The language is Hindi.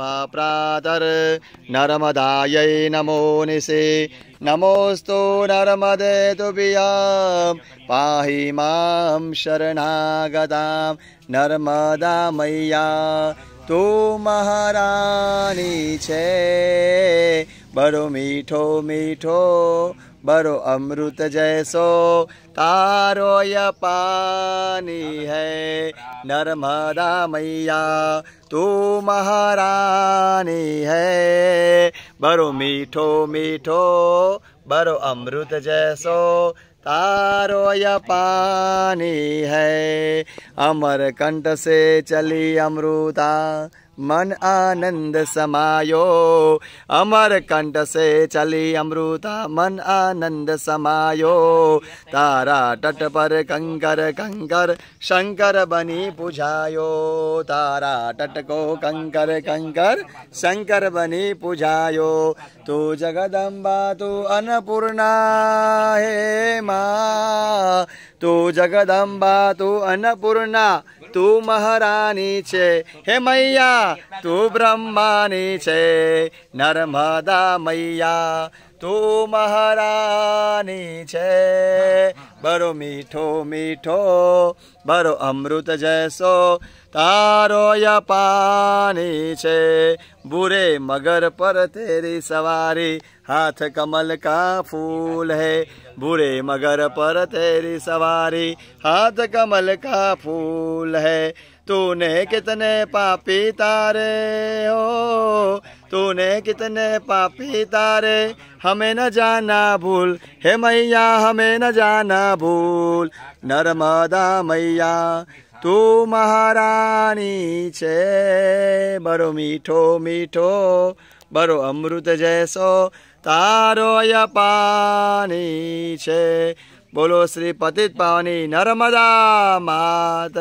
प्रातर् नर्मदायै नमो निशे नमोऽस्तु नर्मदे तु पाहि मां शरणागतां नर्मदा मय्या तु महारानी छे बड़ो मीठो मीठो बड़ो अमृत जैसो तारो य पानी है नर्मदा मैया तू महारानी है बड़ो मीठो मीठो बड़ो अमृत जैसो तारो पानी है अमर कंठ से चली अमृता मन आनंद समायो अमर कंठ से चली अमृता मन आनंद समायो तारा तट पर कंकर कंकर शंकर बनी पुजायो तारा तट को कंकर कंकर शंकर बनी पुजायो तू जगदम्बा तू अन्नपूर्णा हे માં તું જગદંબા તું અન્નપૂર્ણા તું મહારાની છે હે મૈયા તું બ્રહ્માની છે નર્મદા મૈયા तू महारानी छे છે हाँ, हाँ, हाँ। मीठो मीठो મીઠો अमृत जैसो तारो या पानी छे बुरे मगर पर तेरी सवारी हाथ कमल का फूल है बुरे मगर पर तेरी सवारी हाथ कमल का फूल है तूने कितने पापी तारे हो तूने कितने पापी तारे हमें न जाना भूल हे मैया हमें न जाना भूल नर्मदा मैया तू महारानी छे बरो मीठो मीठो बड़ो अमृत जैसो तारो या पानी छे बोलो श्री પતિત પાવની नर्मदा मात